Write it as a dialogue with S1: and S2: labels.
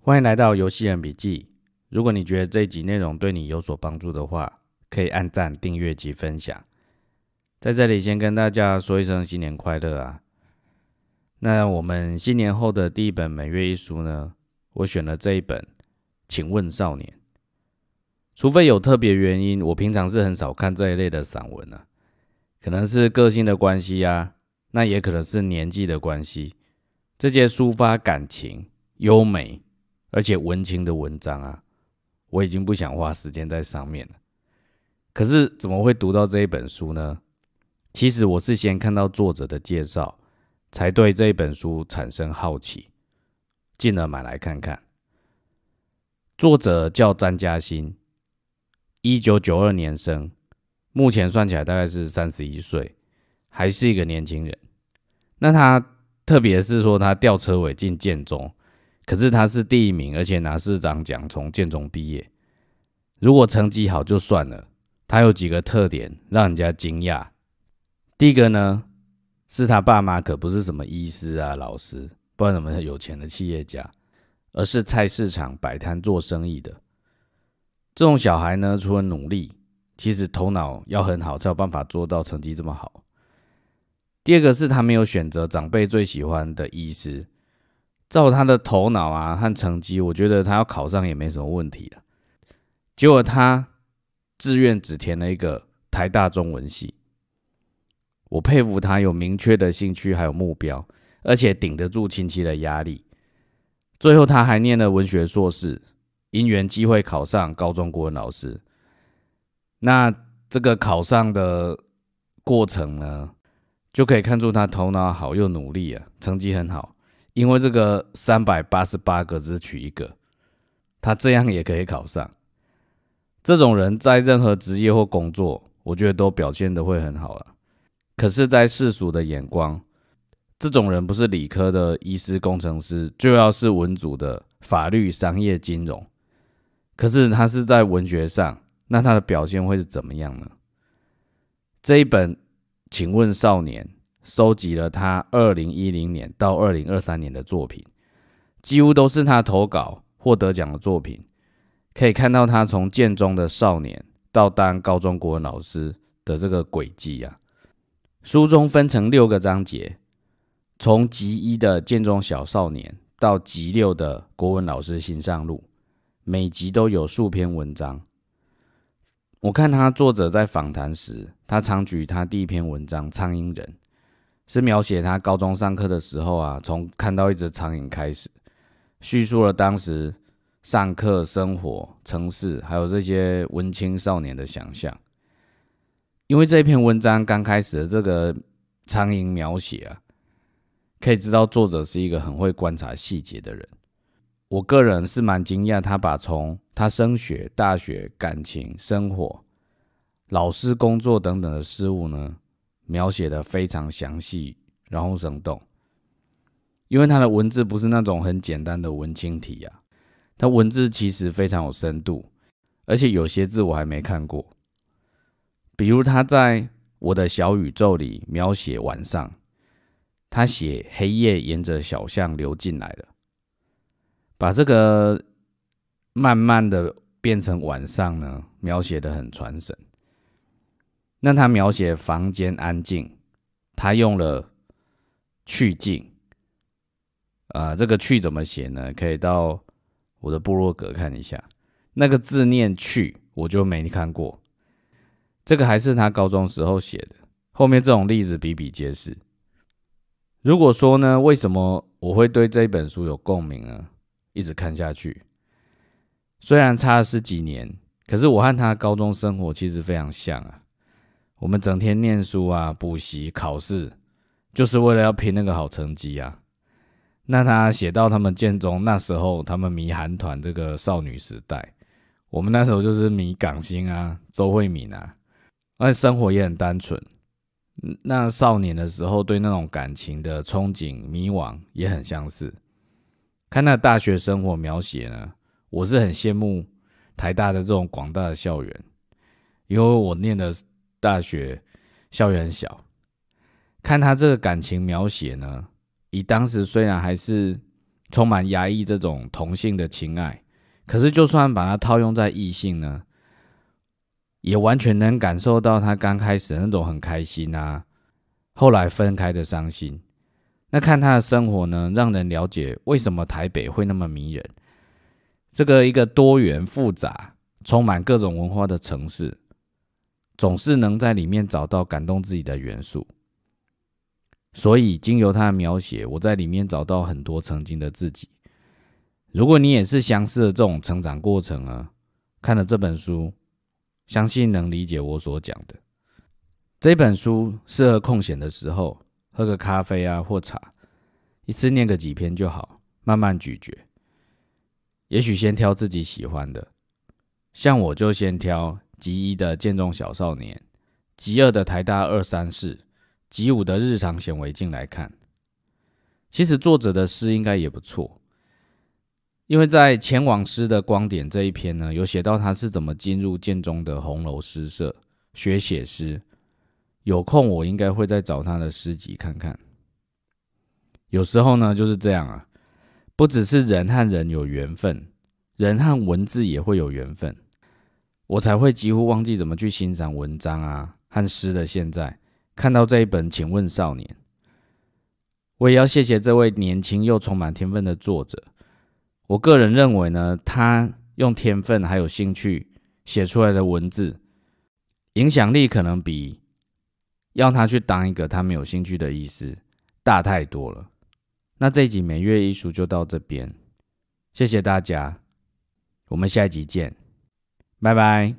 S1: 欢迎来到游戏人笔记。如果你觉得这一集内容对你有所帮助的话，可以按赞、订阅及分享。在这里，先跟大家说一声新年快乐啊！那我们新年后的第一本每月一书呢，我选了这一本《请问少年》。除非有特别原因，我平常是很少看这一类的散文啊，可能是个性的关系啊，那也可能是年纪的关系。这些抒发感情、优美。而且文青的文章啊，我已经不想花时间在上面了。可是怎么会读到这一本书呢？其实我是先看到作者的介绍，才对这一本书产生好奇，进而买来看看。作者叫张嘉欣，一九九二年生，目前算起来大概是三十一岁，还是一个年轻人。那他特别是说他吊车尾进建中。可是他是第一名，而且拿市长奖，从建中毕业。如果成绩好就算了，他有几个特点让人家惊讶。第一个呢，是他爸妈可不是什么医师啊、老师，不然什么有钱的企业家，而是菜市场摆摊做生意的。这种小孩呢，除了努力，其实头脑要很好才有办法做到成绩这么好。第二个是他没有选择长辈最喜欢的医师。照他的头脑啊和成绩，我觉得他要考上也没什么问题了。结果他志愿只填了一个台大中文系，我佩服他有明确的兴趣还有目标，而且顶得住亲戚的压力。最后他还念了文学硕士，因缘机会考上高中国文老师。那这个考上的过程呢，就可以看出他头脑好又努力啊，成绩很好。因为这个三百八十八个只取一个，他这样也可以考上。这种人在任何职业或工作，我觉得都表现的会很好了。可是，在世俗的眼光，这种人不是理科的医师、工程师，就要是文组的法律、商业、金融。可是他是在文学上，那他的表现会是怎么样呢？这一本，请问少年。收集了他二零一零年到二零二三年的作品，几乎都是他投稿获得奖的作品。可以看到他从建中的少年到当高中国文老师的这个轨迹啊。书中分成六个章节，从级一的建中小少年到级六的国文老师新上路，每集都有数篇文章。我看他作者在访谈时，他常举他第一篇文章《苍蝇人》。是描写他高中上课的时候啊，从看到一只苍蝇开始，叙述了当时上课生活、城市，还有这些文青少年的想象。因为这一篇文章刚开始的这个苍蝇描写啊，可以知道作者是一个很会观察细节的人。我个人是蛮惊讶，他把从他升学、大学、感情、生活、老师、工作等等的事物呢。描写的非常详细，然后生动，因为他的文字不是那种很简单的文青体啊，他文字其实非常有深度，而且有些字我还没看过，比如他在《我的小宇宙》里描写晚上，他写黑夜沿着小巷流进来了，把这个慢慢的变成晚上呢，描写的很传神。那他描写房间安静，他用了“去静”，呃，这个“去”怎么写呢？可以到我的部落格看一下，那个字念“去”，我就没看过。这个还是他高中时候写的，后面这种例子比比皆是。如果说呢，为什么我会对这本书有共鸣呢？一直看下去，虽然差了十几年，可是我和他高中生活其实非常像啊。我们整天念书啊，补习、考试，就是为了要拼那个好成绩啊。那他写到他们建中那时候，他们迷韩团这个少女时代，我们那时候就是迷港星啊，周慧敏啊，而且生活也很单纯。那少年的时候，对那种感情的憧憬、迷惘也很相似。看那大学生活描写呢，我是很羡慕台大的这种广大的校园，因为我念的。大学校园小，看他这个感情描写呢，以当时虽然还是充满压抑这种同性的情爱，可是就算把它套用在异性呢，也完全能感受到他刚开始那种很开心啊，后来分开的伤心。那看他的生活呢，让人了解为什么台北会那么迷人，这个一个多元复杂、充满各种文化的城市。总是能在里面找到感动自己的元素，所以经由他的描写，我在里面找到很多曾经的自己。如果你也是相似的这种成长过程啊，看了这本书，相信能理解我所讲的。这本书适合空闲的时候喝个咖啡啊或茶，一次念个几篇就好，慢慢咀嚼。也许先挑自己喜欢的，像我就先挑。《极一的剑中小少年》，《极二的台大二三四》，《极五的日常显微镜》来看，其实作者的诗应该也不错，因为在《前往诗的光点》这一篇呢，有写到他是怎么进入剑中的红楼诗社学写诗。有空我应该会再找他的诗集看看。有时候呢就是这样啊，不只是人和人有缘分，人和文字也会有缘分。我才会几乎忘记怎么去欣赏文章啊和诗的。现在看到这一本《请问少年》，我也要谢谢这位年轻又充满天分的作者。我个人认为呢，他用天分还有兴趣写出来的文字，影响力可能比要他去当一个他没有兴趣的医师大太多了。那这集每月一书就到这边，谢谢大家，我们下一集见。拜拜。